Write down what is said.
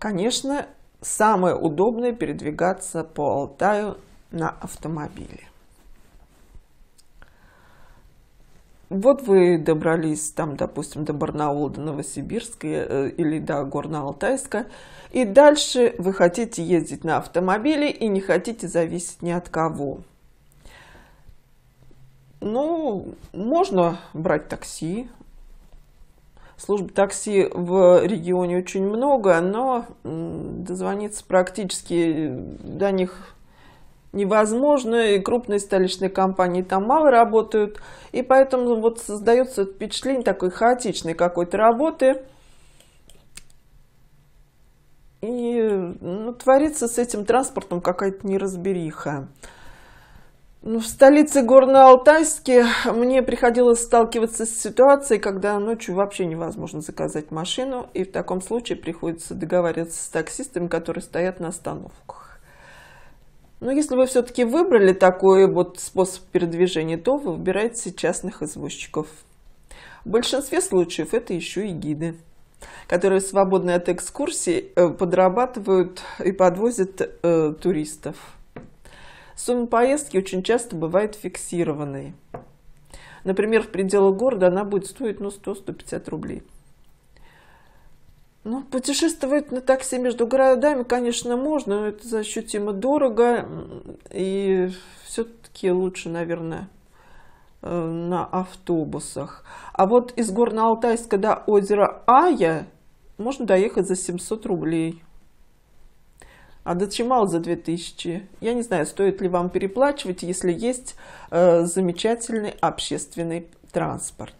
Конечно, самое удобное передвигаться по Алтаю на автомобиле. Вот вы добрались там, допустим, до Барнаула, до Новосибирска э, или до Горно-Алтайска, и дальше вы хотите ездить на автомобиле и не хотите зависеть ни от кого. Ну, можно брать такси, Служб такси в регионе очень много, но дозвониться практически до них невозможно, и крупные столичные компании там мало работают, и поэтому вот создается впечатление такой хаотичной какой-то работы, и ну, творится с этим транспортом какая-то неразбериха. Ну, в столице Горно-Алтайске мне приходилось сталкиваться с ситуацией, когда ночью вообще невозможно заказать машину, и в таком случае приходится договариваться с таксистами, которые стоят на остановках. Но если вы все-таки выбрали такой вот способ передвижения, то вы выбираете частных извозчиков. В большинстве случаев это еще и гиды, которые свободные от экскурсий э, подрабатывают и подвозят э, туристов. Сумма поездки очень часто бывает фиксированной. Например, в пределах города она будет стоить ну, 100-150 рублей. Ну, путешествовать на такси между городами, конечно, можно, но это ощутимо дорого. И все-таки лучше, наверное, э, на автобусах. А вот из Горно-Алтайска до озера Ая можно доехать за 700 рублей а дочимал за 2000. Я не знаю, стоит ли вам переплачивать, если есть э, замечательный общественный транспорт.